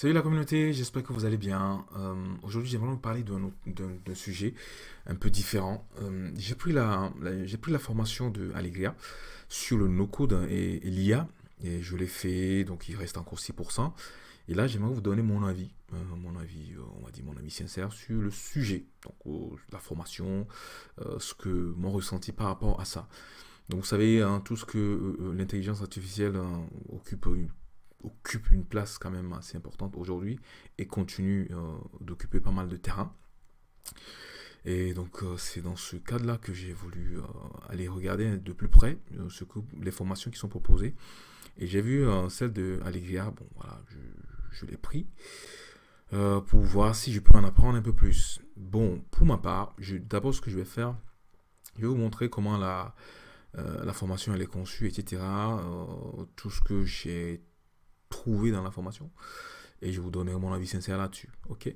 Salut la communauté, j'espère que vous allez bien. Euh, aujourd'hui, j'aimerais vous parler d'un sujet un peu différent. Euh, j'ai pris la, formation de Allegria sur le no-code et, l'IA et je l'ai fait, donc il reste encore 6%. Et là, j'aimerais vous donner mon avis, euh, mon avis, on va dire mon avis sincère sur le sujet, donc la formation, ce que mon ressenti par rapport à ça. Donc vous savez, hein, tout ce que l'intelligence artificielle hein, occupe occupe une place quand même assez importante aujourd'hui et continue euh, d'occuper pas mal de terrain. Et donc euh, c'est dans ce cadre-là que j'ai voulu euh, aller regarder de plus près ce que, les formations qui sont proposées. Et j'ai vu celle de Allegria, bon voilà, je, l'ai pris pour voir si je peux en apprendre un peu plus. Bon, pour ma part, d'abord ce que je vais faire, je vais vous montrer comment la, la formation elle est conçue, etc. tout ce que j'ai trouver dans la formation. Et je vous donnerai mon avis sincère là-dessus. Ok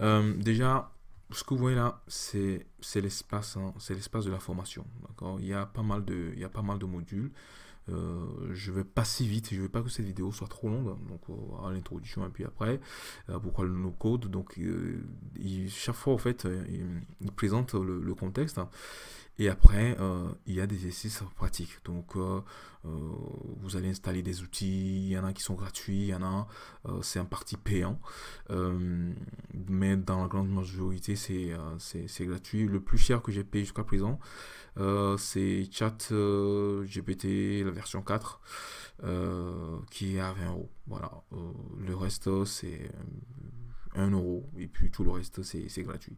euh, Déjà, ce que vous voyez là, c'est l'espace hein, c'est l'espace de la formation. Il y, a pas mal de, il y pas mal de modules. Euh, je vais pas si vite, je veux pas que cette vidéo soit trop longue, donc euh, à l'introduction et puis après, pourquoi le no-code, donc il, chaque fois en fait, il, présente le, contexte, hein. Et après, euh, il y a des exercices pratiques. Donc, euh, euh, vous allez installer des outils. Il y en a qui sont gratuits, il y en a, c'est un parti payant. mais dans la grande majorité, c'est c'est gratuit. Le plus cher que j'ai payé jusqu'à présent, c'est Chat GPT, la version 4, qui est à 20 euros. Voilà. le reste, c'est 1 euro, et puis tout le reste, c'est gratuit.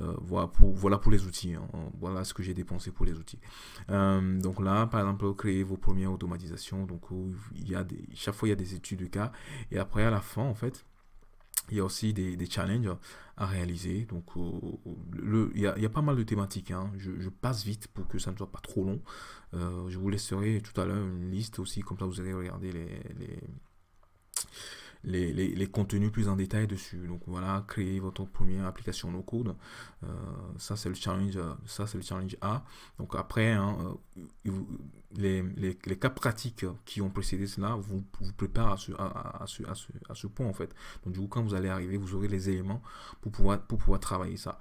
Euh, voilà, pour, voilà pour les outils, hein. voilà ce que j'ai dépensé pour les outils. Euh, donc là, par exemple, créer vos premières automatisations, donc euh, il y des, chaque fois, il y a des études de cas, et après, à la fin, en fait, il y a aussi des, des challenges à réaliser. Donc, le, il, y a, il, y pas mal de thématiques. Hein. Je, passe vite pour que ça ne soit pas trop long. je vous laisserai tout à l'heure une liste aussi, comme ça vous allez regarder les les, contenus plus en détail dessus. Donc voilà, créer votre première application no code. Euh, ça c'est le challenge, euh, ça c'est le challenge A. Donc après, hein, euh, les, cas pratiques qui ont précédé cela vous, vous préparent à ce, à, point en fait. Donc du coup, quand vous allez arriver, vous aurez les éléments pour pouvoir, pour pouvoir travailler ça.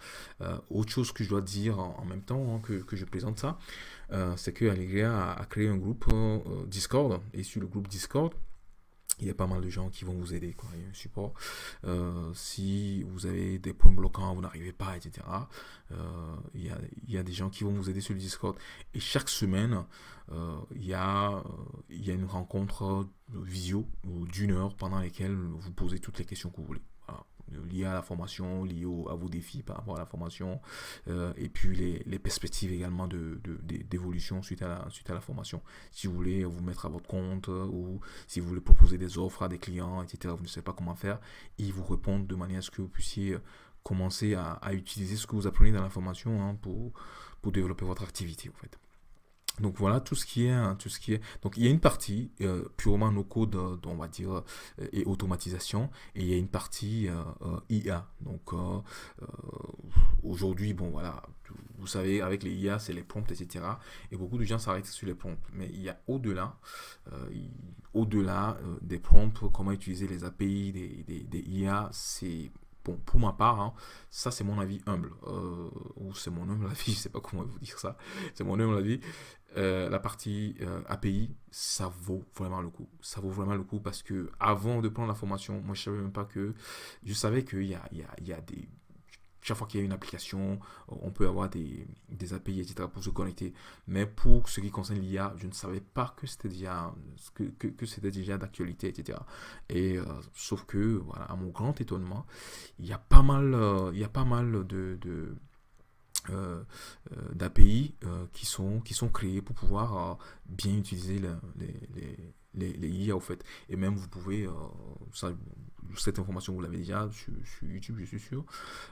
autre chose que je dois dire en, même temps hein, que, je présente ça, c'est que a, a, créé un groupe Discord et sur le groupe Discord, il y a pas mal de gens qui vont vous aider. Quoi. Il y a un support. Euh, si vous avez des points bloquants, vous n'arrivez pas, etc., euh, il, y a, des gens qui vont vous aider sur le Discord. Et chaque semaine, euh, il, y a, il y a une rencontre visio d'une heure pendant laquelle vous posez toutes les questions que vous voulez lié à la formation, lié à vos défis par rapport à la formation, euh, et puis les, perspectives également d'évolution suite, à la, suite à la formation. Si vous voulez vous mettre à votre compte euh, ou si vous voulez proposer des offres à des clients, etc., vous ne savez pas comment faire, ils vous répondent de manière à ce que vous puissiez commencer à, utiliser ce que vous apprenez dans la formation hein, pour, pour développer votre activité en fait. Donc voilà tout ce qui est hein, tout ce qui est donc il y a une partie euh, purement no code euh, on va dire euh, et automatisation et il y a une partie IA donc aujourd'hui bon voilà vous savez avec les IA c'est les prompts etc et beaucoup de gens s'arrêtent sur les prompts mais il y a au delà au delà des prompts comment utiliser les API des, des IA c'est Bon, pour ma part, hein, ça c'est mon avis humble, euh, ou c'est mon humble avis, je ne sais pas comment vous dire ça, c'est mon humble avis. Euh, la partie euh, API, ça vaut vraiment le coup. Ça vaut vraiment le coup parce que avant de prendre la formation, moi je savais même pas que, je savais qu'il il y, a, y a des chaque fois qu'il y a une application, on peut avoir des, API, etc. pour se connecter. Mais pour ce qui concerne l'IA, je ne savais pas que c'était déjà, que, que, déjà d'actualité, etc. Et euh, sauf que, voilà, à mon grand étonnement, il y a pas mal, euh, il y pas mal de, de euh, d'API qui sont qui sont créés pour pouvoir bien utiliser les les, IA au fait. Et même vous pouvez, euh, cette information vous l'avez déjà sur, YouTube, je suis sûr.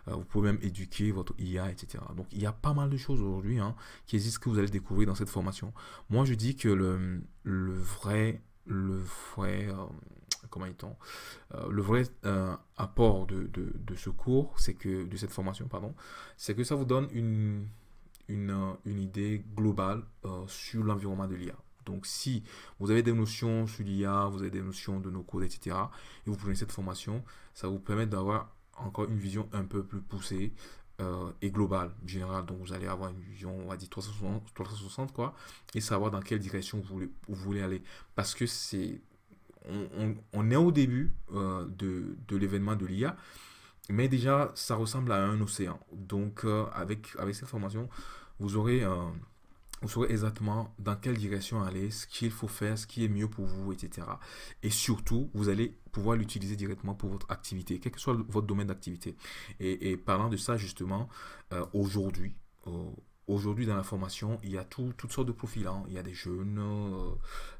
Euh, vous pouvez même éduquer votre IA, etc. Donc il y a pas mal de choses aujourd'hui hein, qui existent que vous allez découvrir dans cette formation. Moi je dis que le, le vrai, le vrai, euh, comment dit-on, le vrai apport de, de, ce cours, c'est que de cette formation, pardon, c'est que ça vous donne une une, une idée globale sur l'environnement de l'IA. Donc si vous avez des notions sur l'IA, vous avez des notions de nos codes, etc., et vous prenez cette formation, ça vous permet d'avoir encore une vision un peu plus poussée euh, et globale, générale. Donc vous allez avoir une vision, on va dire 360, 360 quoi, et savoir dans quelle direction vous voulez, vous voulez aller. Parce que c'est... On, est au début euh, de, l'événement de l'IA, mais déjà ça ressemble à un océan. Donc euh, avec, avec cette formation, vous aurez un vous saurez exactement dans quelle direction aller, ce qu'il faut faire, ce qui est mieux pour vous, etc. Et surtout, vous allez pouvoir l'utiliser directement pour votre activité, quel que soit votre domaine d'activité. Et, parlant de ça, justement, euh, aujourd'hui, euh, Aujourd'hui, dans la formation, il y a toutes sortes de profils. Hein. Il y a des jeunes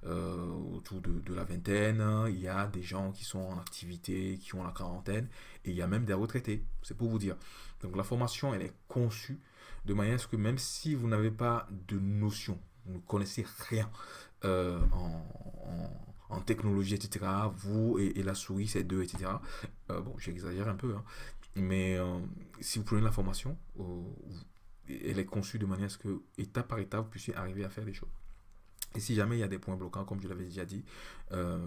euh, autour de, la vingtaine, il y a des gens qui sont en activité, qui ont la quarantaine, et il y a même des retraités, c'est pour vous dire. Donc la formation, elle est conçue de manière à ce que même si vous n'avez pas de notion, vous ne connaissez rien euh, en, technologie, etc., vous et, la souris, c'est deux, etc., euh, bon, j'exagère un peu, hein, mais euh, si vous prenez la formation, elle est conçue de manière à ce que, étape par étape, vous puissiez arriver à faire des choses. Et si jamais il y a des points bloquants, comme je l'avais déjà dit, euh,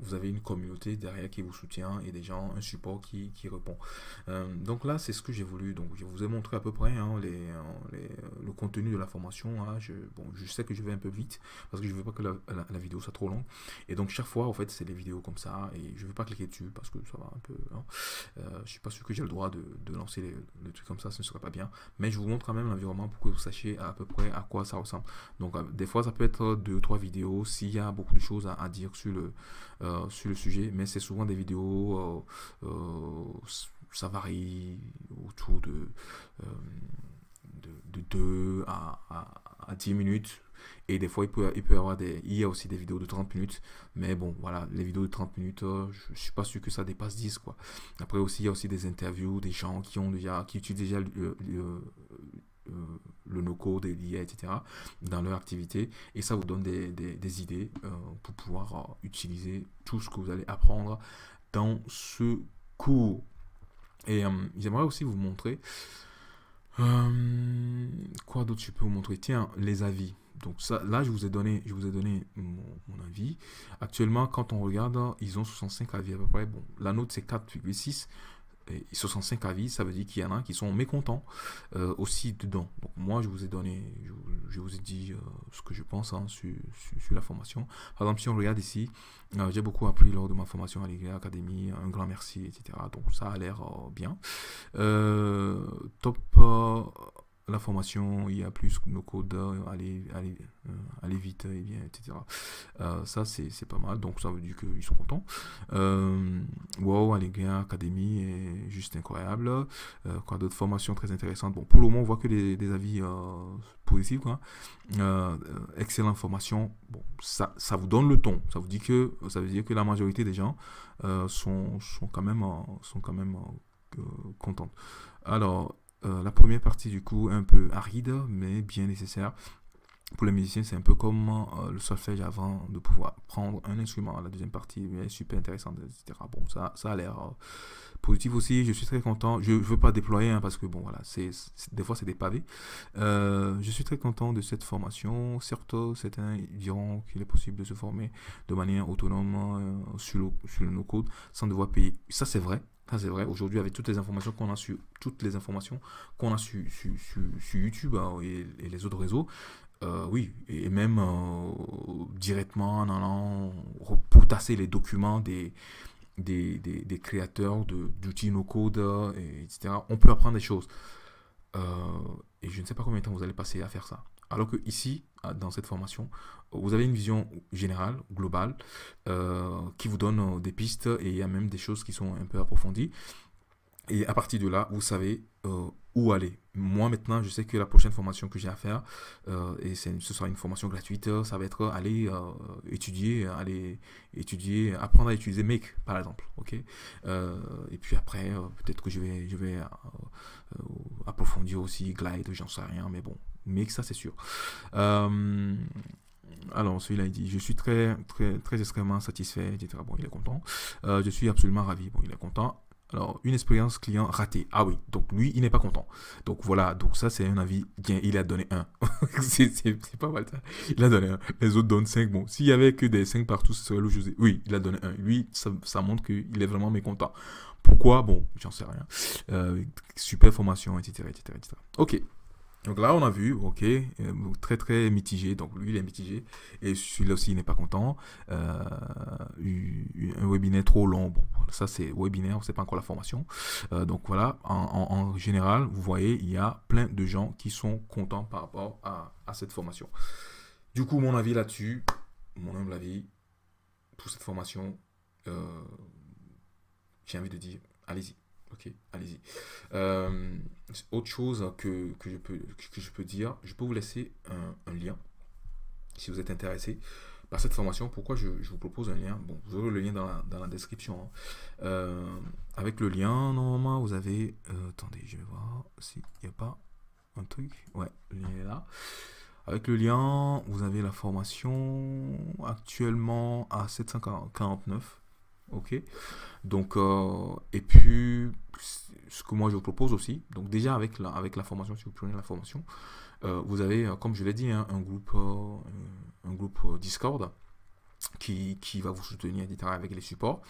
vous avez une communauté derrière qui vous soutient et des gens, un support qui, qui répond. Euh, donc là, c'est ce que j'ai voulu. Donc je vous ai montré à peu près hein, euh, les, le contenu de la formation. Hein. Je, bon, je sais que je vais un peu vite parce que je veux pas que la, vidéo soit trop longue. Et donc chaque fois, en fait, c'est des vidéos comme ça. Et je veux pas cliquer dessus parce que ça va un peu... Hein. je ne suis pas sûr que j'ai le droit de, lancer les, trucs comme ça, ce ne serait pas bien. Mais je vous montre quand même l'environnement pour que vous sachiez à, à peu près à quoi ça ressemble. Donc des fois, ça peut être deux trois vidéos s'il y a beaucoup de choses à, dire sur le, euh, sur le sujet, mais c'est souvent des vidéos, euh, euh, ça varie autour de, de, 2 à, à, 10 minutes, et des fois, il peut, il peut y avoir des, il y a aussi des vidéos de 30 minutes. Mais bon, voilà, les vidéos de 30 minutes, je, suis pas sûr que ça dépasse 10, quoi. Après aussi, il y a aussi des interviews des gens qui ont déjà, qui utilisent déjà le le no-code et l'IA, etc., dans leur activité. Et ça vous donne des, idées euh, pour pouvoir euh, utiliser tout ce que vous allez apprendre dans ce cours. Et j'aimerais euh, aussi vous montrer... quoi d'autre je peux vous montrer Tiens, les avis. Donc ça, là, je vous ai donné, je vous ai donné mon, avis. Actuellement, quand on regarde, ils ont 65 avis à peu près. Bon, la note, c'est 4,6 et 65 avis, ça veut dire qu'il y en a qui sont mécontents euh, aussi dedans. Donc moi, je vous ai donné, je, vous ai dit euh, ce que je pense hein, sur, la formation. Par exemple, si on regarde ici, euh, j'ai beaucoup appris lors de ma formation à l'IGA Academy, un grand merci, etc. Donc ça a l'air bien. top la formation, il y a plus nos codes, allez, allez, euh, allez vite, eh et bien, etc. Euh, ça, c'est pas mal, donc ça veut dire qu'ils sont contents. Euh, wow, les gars, Académie est juste incroyable. quoi d'autres formations très intéressantes Bon, pour le moment, on voit que des, avis positifs. Quoi. Hein. formation. Bon, ça, ça vous donne le ton. Ça vous dit que, ça veut dire que la majorité des gens sont, sont quand même, sont quand même contentes. Alors, euh, la première partie du coup un peu aride mais bien nécessaire pour les musiciens, c'est un peu comme euh, le solfège avant de pouvoir prendre un instrument. La deuxième partie est super intéressante, etc. Bon, ça, ça a l'air euh, positif aussi. Je suis très content. Je ne veux pas déployer hein, parce que, bon, voilà, c'est des fois, c'est des pavés. Euh, je suis très content de cette formation. Certes, certains diront qu'il est possible de se former de manière autonome sur le, sur le no-code sans devoir payer. Ça, c'est vrai. Ça, c'est vrai. Aujourd'hui, avec toutes les informations qu'on a sur toutes les informations qu'on a sur, sur, YouTube hein, et, les autres réseaux, euh, oui, et même euh, directement en allant tasser les documents des, des, créateurs d'outils no code, etc. Euh, On peut apprendre des choses. et je ne sais pas combien de temps vous allez passer à faire ça. Alors que ici, dans cette formation, vous avez une vision générale, globale, qui vous donne des pistes et il y a même des choses qui sont un peu approfondies. Et à partir de là, vous savez aller. Moi maintenant, je sais que la prochaine formation que j'ai à faire, euh, et ce sera une formation gratuite, euh, ça va être aller euh, étudier, aller étudier, apprendre à utiliser Make par exemple, ok. Euh, et puis après, peut-être que je vais, je vais approfondir aussi Glide, j'en sais rien, mais bon, Make ça c'est sûr. Alors, celui-là, il dit Je suis très, très, très extrêmement satisfait, Bon, il est content. je suis absolument ravi. Bon, il est content. Alors, une expérience client ratée. Ah oui, donc lui, il n'est pas content. Donc voilà, donc ça, c'est un avis. bien il a donné un c'est pas mal ça. Il a donné un Les autres donnent 5. Bon, s'il y avait que des 5 partout, ce serait le José. Oui, il a donné un Lui, ça, montre qu'il est vraiment mécontent. Pourquoi Bon, j'en sais rien. Euh, super formation, etc., etc., etc. Ok. Donc là, on a vu, ok, euh, très très mitigé. Donc lui, il est mitigé. Et celui-là aussi, il n'est pas content. Euh, un webinaire trop long, bon, ça c'est webinaire, c'est pas encore la formation. Euh, donc voilà, en, général, vous voyez, il y a plein de gens qui sont contents par rapport à, cette formation. Du coup, mon avis là-dessus, mon humble avis, pour cette formation, euh, j'ai envie de dire, allez-y. Ok, allez-y. Euh, autre chose que, je peux, que je peux dire, je peux vous laisser un lien si vous êtes intéressé cette formation. Pourquoi je, vous propose un lien Bon, vous aurez le lien dans la, description. Hein. Euh, avec le lien, normalement, vous avez. Euh, attendez, je vais voir s'il n'y a pas un truc. Ouais, le lien est là. Avec le lien, vous avez la formation actuellement à 749. Ok Donc, euh, et puis, ce que moi je vous propose aussi, donc déjà avec la, avec la formation, si vous prenez la formation, euh, vous avez, euh, comme je l'ai dit, hein, un groupe, euh, un groupe Discord qui, va vous soutenir, avec les supports.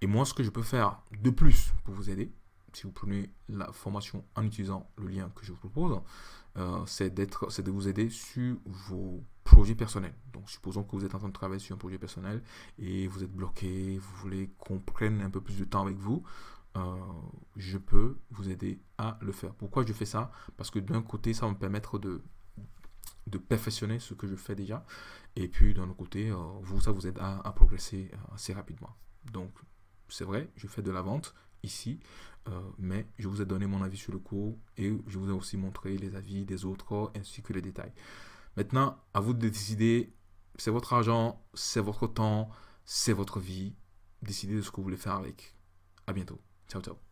Et moi, ce que je peux faire de plus pour vous aider, si vous prenez la formation en utilisant le lien que je vous propose, d'être, c'est de vous aider sur vos projets personnels. Donc, supposons que vous êtes en train de travailler sur un projet personnel et vous êtes bloqué, vous voulez qu'on prenne un peu plus de temps avec vous. Euh, je peux vous aider à le faire. Pourquoi je fais ça Parce que d'un côté, ça va me permettre de, perfectionner ce que je fais déjà. Et puis d'un autre côté, euh, vous, ça vous aide à, progresser euh, assez rapidement. Donc, c'est vrai, je fais de la vente ici, mais je vous ai donné mon avis sur le cours et je vous ai aussi montré les avis des autres ainsi que les détails. Maintenant, à vous de décider, c'est votre argent, c'est votre temps, c'est votre vie. Décidez de ce que vous voulez faire avec. A bientôt. Chau, chau.